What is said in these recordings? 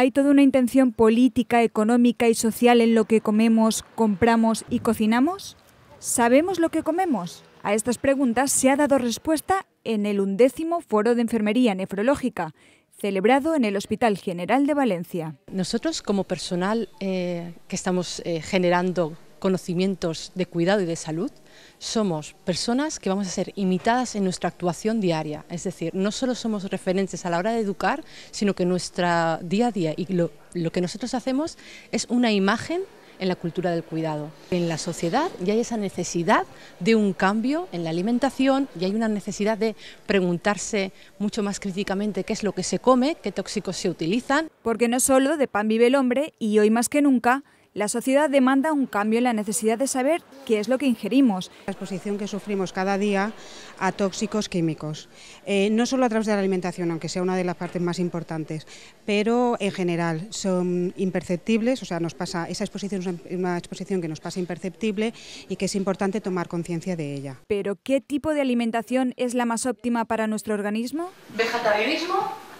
hay toda una intención política, económica y social en lo que comemos, compramos y cocinamos? ¿Sabemos lo que comemos? A estas preguntas se ha dado respuesta en el undécimo Foro de Enfermería Nefrológica, celebrado en el Hospital General de Valencia. Nosotros como personal eh, que estamos eh, generando conocimientos de cuidado y de salud, somos personas que vamos a ser imitadas en nuestra actuación diaria. Es decir, no solo somos referentes a la hora de educar, sino que nuestra día a día y lo, lo que nosotros hacemos es una imagen en la cultura del cuidado. En la sociedad ya hay esa necesidad de un cambio en la alimentación y hay una necesidad de preguntarse mucho más críticamente qué es lo que se come, qué tóxicos se utilizan. Porque no solo de pan vive el hombre y hoy más que nunca la sociedad demanda un cambio en la necesidad de saber qué es lo que ingerimos. La exposición que sufrimos cada día a tóxicos químicos, eh, no solo a través de la alimentación, aunque sea una de las partes más importantes, pero en general son imperceptibles, o sea, nos pasa, esa exposición es una exposición que nos pasa imperceptible y que es importante tomar conciencia de ella. Pero, ¿qué tipo de alimentación es la más óptima para nuestro organismo? ¿Vegetarianismo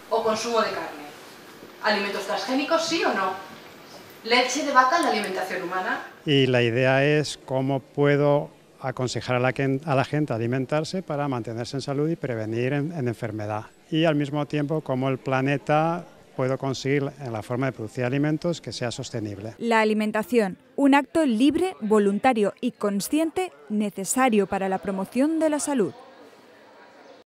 o consumo de carne? ¿Alimentos transgénicos sí o no? Leche de vaca en la alimentación humana. Y la idea es cómo puedo aconsejar a la, gente a alimentarse para mantenerse en salud y prevenir enfermedad. Y al mismo tiempo cómo el planeta puedo conseguir en la forma de producir alimentos que sea sostenible. La alimentación, un acto libre, voluntario y consciente necesario para la promoción de la salud.